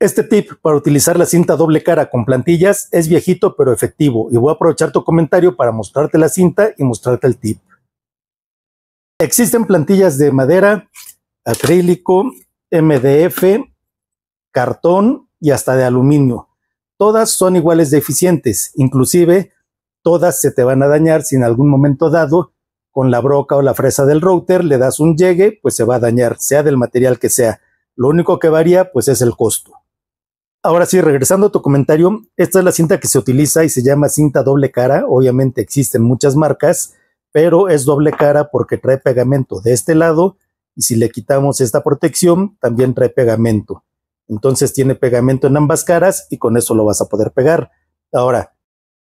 Este tip para utilizar la cinta doble cara con plantillas es viejito pero efectivo y voy a aprovechar tu comentario para mostrarte la cinta y mostrarte el tip. Existen plantillas de madera, acrílico, MDF, cartón y hasta de aluminio. Todas son iguales de eficientes, inclusive todas se te van a dañar si en algún momento dado con la broca o la fresa del router le das un llegue, pues se va a dañar, sea del material que sea. Lo único que varía pues es el costo ahora sí, regresando a tu comentario, esta es la cinta que se utiliza y se llama cinta doble cara. Obviamente existen muchas marcas, pero es doble cara porque trae pegamento de este lado y si le quitamos esta protección, también trae pegamento. Entonces tiene pegamento en ambas caras y con eso lo vas a poder pegar. Ahora,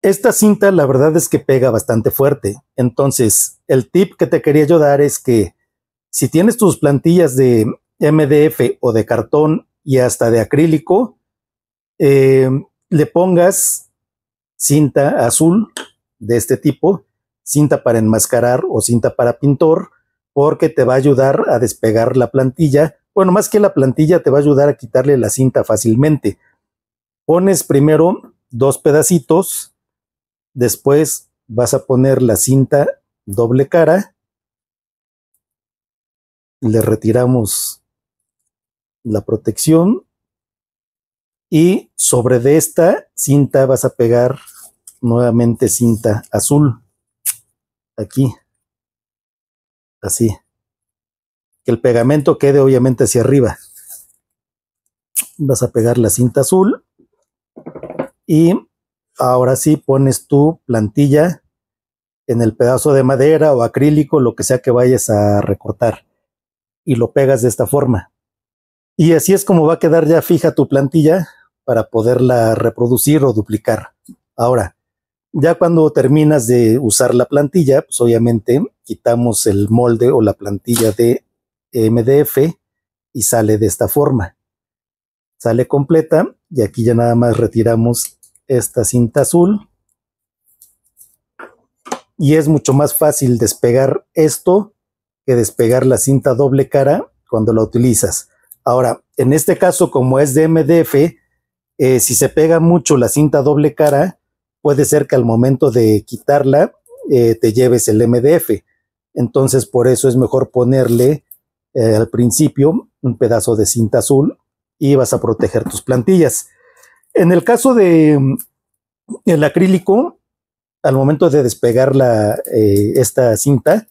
esta cinta la verdad es que pega bastante fuerte. Entonces, el tip que te quería yo dar es que si tienes tus plantillas de MDF o de cartón y hasta de acrílico, eh, le pongas cinta azul de este tipo, cinta para enmascarar o cinta para pintor, porque te va a ayudar a despegar la plantilla. Bueno, más que la plantilla, te va a ayudar a quitarle la cinta fácilmente. Pones primero dos pedacitos, después vas a poner la cinta doble cara, le retiramos la protección y sobre de esta cinta vas a pegar nuevamente cinta azul. Aquí. Así. Que el pegamento quede obviamente hacia arriba. Vas a pegar la cinta azul. Y ahora sí pones tu plantilla en el pedazo de madera o acrílico, lo que sea que vayas a recortar. Y lo pegas de esta forma. Y así es como va a quedar ya fija tu plantilla para poderla reproducir o duplicar. Ahora, ya cuando terminas de usar la plantilla, pues obviamente quitamos el molde o la plantilla de MDF y sale de esta forma. Sale completa y aquí ya nada más retiramos esta cinta azul. Y es mucho más fácil despegar esto que despegar la cinta doble cara cuando la utilizas. Ahora, en este caso, como es de MDF, eh, si se pega mucho la cinta doble cara, puede ser que al momento de quitarla eh, te lleves el MDF. Entonces por eso es mejor ponerle eh, al principio un pedazo de cinta azul y vas a proteger tus plantillas. En el caso de mm, el acrílico, al momento de despegar esta cinta,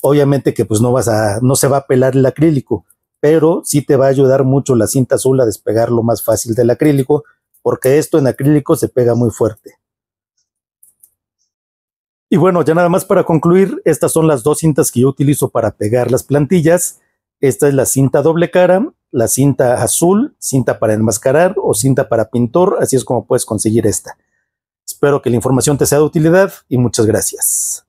obviamente que pues, no vas no se va a pelar el acrílico pero sí te va a ayudar mucho la cinta azul a despegar lo más fácil del acrílico, porque esto en acrílico se pega muy fuerte. Y bueno, ya nada más para concluir, estas son las dos cintas que yo utilizo para pegar las plantillas. Esta es la cinta doble cara, la cinta azul, cinta para enmascarar o cinta para pintor, así es como puedes conseguir esta. Espero que la información te sea de utilidad y muchas gracias.